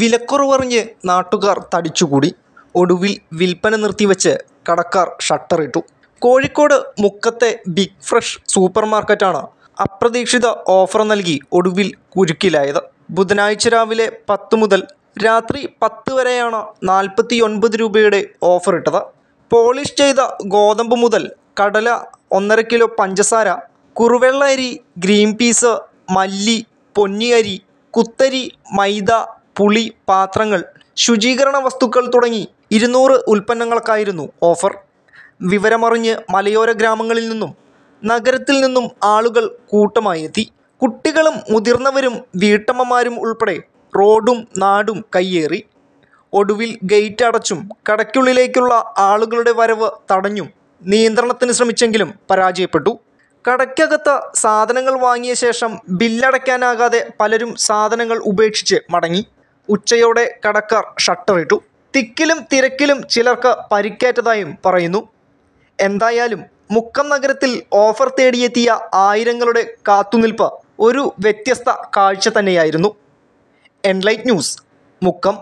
വിലക്കുറവറിഞ്ഞ് നാട്ടുകാർ തടിച്ചുകൂടി ഒടുവിൽ വിൽപ്പന നിർത്തിവെച്ച് കടക്കാർ ഷട്ടറിട്ടു കോഴിക്കോട് മുക്കത്തെ ബിഗ് ഫ്രഷ് സൂപ്പർ മാർക്കറ്റാണ് അപ്രതീക്ഷിത ഓഫർ നൽകി ഒടുവിൽ കുരുക്കിലായത് ബുധനാഴ്ച രാവിലെ പത്ത് മുതൽ രാത്രി പത്ത് വരെയാണ് നാൽപ്പത്തി ഒൻപത് രൂപയുടെ ഓഫർ ഇട്ടത് പോളിഷ് ചെയ്ത ഗോതമ്പ് മുതൽ കടല ഒന്നര കിലോ പഞ്ചസാര കുറുവെള്ള അരി ഗ്രീൻ പീസ് മല്ലി പൊന്നിയരി കുത്തരി മൈദ പുളി പാത്രങ്ങൾ ശുചീകരണ വസ്തുക്കൾ തുടങ്ങി ഇരുന്നൂറ് ഉൽപ്പന്നങ്ങൾക്കായിരുന്നു ഓഫർ വിവരമറിഞ്ഞ് മലയോര ഗ്രാമങ്ങളിൽ നിന്നും നഗരത്തിൽ നിന്നും ആളുകൾ കൂട്ടമായി എത്തി കുട്ടികളും മുതിർന്നവരും വീട്ടമ്മമാരും ഉൾപ്പെടെ റോഡും നാടും കയ്യേറി ഒടുവിൽ ഗേറ്റ് അടച്ചും കടയ്ക്കുള്ളിലേക്കുള്ള ആളുകളുടെ വരവ് തടഞ്ഞും നിയന്ത്രണത്തിന് ശ്രമിച്ചെങ്കിലും പരാജയപ്പെട്ടു കടയ്ക്കകത്ത് സാധനങ്ങൾ വാങ്ങിയ ശേഷം ബില്ലടയ്ക്കാനാകാതെ പലരും സാധനങ്ങൾ ഉപേക്ഷിച്ച് മടങ്ങി ഉച്ചയോടെ കടക്കാർ ഷട്ടറിട്ടു തിക്കിലും തിരക്കിലും ചിലർക്ക് പരിക്കേറ്റതായും പറയുന്നു എന്തായാലും മുക്കം നഗരത്തിൽ ഓഫർ തേടിയെത്തിയ ആയിരങ്ങളുടെ കാത്തുനിൽപ്പ് ഒരു വ്യത്യസ്ത കാഴ്ച തന്നെയായിരുന്നു എൻലൈറ്റ് ന്യൂസ് മുക്കം